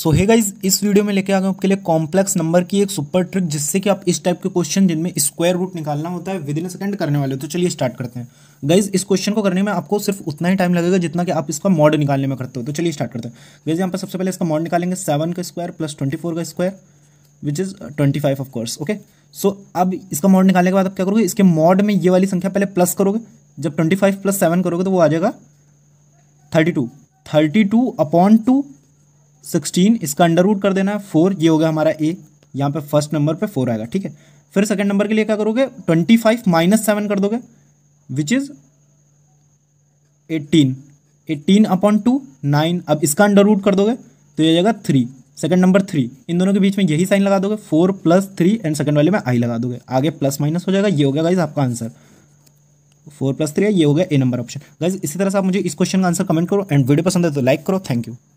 सो है गाइज इस वीडियो में लेके आ गए आपके लिए कॉम्प्लेक्स नंबर की एक सुपर ट्रिक जिससे कि आप इस टाइप के क्वेश्चन जिनमें स्क्वायर रूट निकालना होता है विद इन सेकंड करने वाले तो चलिए स्टार्ट करते हैं गाइज इस क्वेश्चन को करने में आपको सिर्फ उतना ही टाइम लगेगा जितना कि आप इसका मॉड निकालने में करते हो तो चलिए स्टार्ट करते हैं गाइज यहाँ पर सबसे पहले इसका मॉड निकालेंगे सेवन का स्क्वायर प्लस ट्वेंटी फोर का square which is twenty five of course okay so अब इसका मॉड निकालने के बाद आप क्या करोगे इसके मॉड में ये वाली संख्या पहले प्लस करोगे जब ट्वेंटी फाइव प्लस सेवन करोगे तो वो आ जाएगा thirty two thirty two upon two sixteen इसका अंडर रूट कर देना है फोर ये हो गया हमारा ए यहाँ पे फर्स्ट नंबर पे फोर आएगा ठीक है फिर सेकंड नंबर के लिए क्या करोगे ट्वेंटी फाइव माइनस सेवन कर दोगे which is eighteen eighteen upon two nine अब इसका अंडर रूट कर दोगे तो ये जाएगा थ्री सेकंड नंबर थ्री इन दोनों के बीच में यही साइन लगा दोगे four plus three and second वाले में आई लगा दोगे आगे प्लस माइनस हो जाएगा ये हो गया गाइज आपका आंसर फोर प्लस थ्री है ये हो गया ए नंबर ऑप्शन गाइज इसी तरह से आप मुझे इस क्वेश्चन का आंसर कमेंट करो एंड वीडियो पसंद है तो लाइक करो थैंक यू